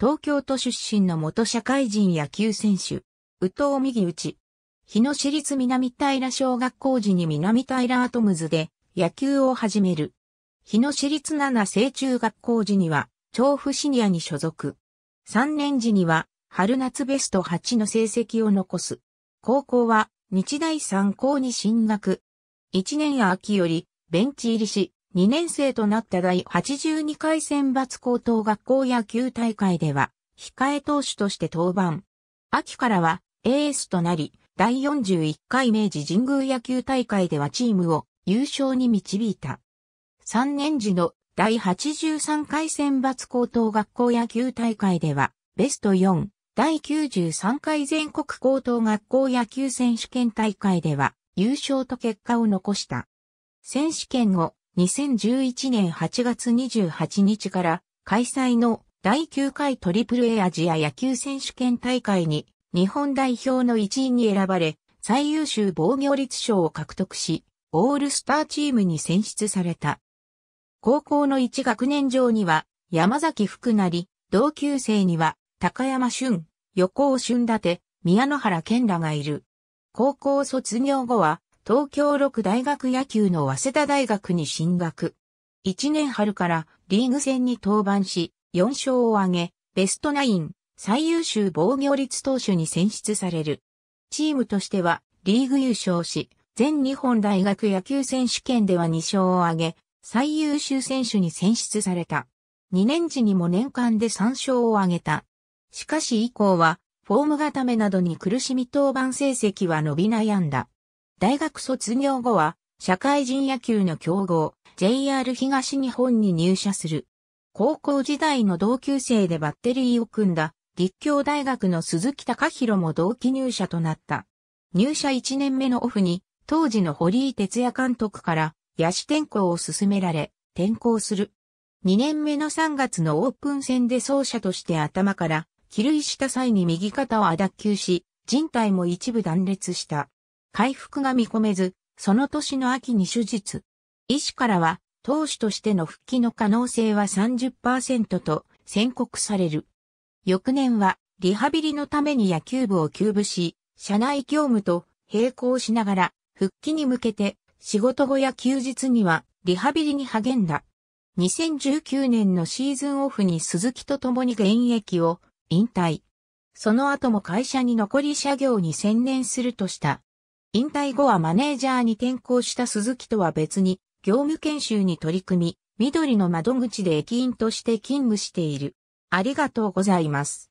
東京都出身の元社会人野球選手、宇藤右内。日野市立南平小学校時に南平アトムズで野球を始める。日野市立七成中学校時には調布シニアに所属。3年時には春夏ベスト8の成績を残す。高校は日大三高に進学。1年秋よりベンチ入りし、2年生となった第82回選抜高等学校野球大会では、控え投手として登板。秋からはエースとなり、第41回明治神宮野球大会ではチームを優勝に導いた。3年時の第83回選抜高等学校野球大会では、ベスト4、第93回全国高等学校野球選手権大会では、優勝と結果を残した。選手権後、2011年8月28日から開催の第9回 AAA アジア野球選手権大会に日本代表の一員に選ばれ最優秀防御率賞を獲得しオールスターチームに選出された。高校の1学年上には山崎福成、同級生には高山俊、横尾俊立、宮野原健らがいる。高校卒業後は東京六大学野球の早稲田大学に進学。1年春からリーグ戦に登板し、4勝を挙げ、ベストナイン最優秀防御率投手に選出される。チームとしてはリーグ優勝し、全日本大学野球選手権では2勝を挙げ、最優秀選手に選出された。2年時にも年間で3勝を挙げた。しかし以降は、フォーム固めなどに苦しみ登板成績は伸び悩んだ。大学卒業後は、社会人野球の強豪、JR 東日本に入社する。高校時代の同級生でバッテリーを組んだ、立教大学の鈴木隆弘も同期入社となった。入社1年目のオフに、当時の堀井哲也監督から野手転校を勧められ、転校する。2年目の3月のオープン戦で走者として頭から、起塁した際に右肩を脱臼し、人体も一部断裂した。回復が見込めず、その年の秋に手術。医師からは、投手としての復帰の可能性は30%と宣告される。翌年は、リハビリのために野球部を休部し、社内業務と並行しながら、復帰に向けて、仕事後や休日には、リハビリに励んだ。2019年のシーズンオフに鈴木と共に現役を引退。その後も会社に残り社業に専念するとした。引退後はマネージャーに転向した鈴木とは別に、業務研修に取り組み、緑の窓口で駅員として勤務している。ありがとうございます。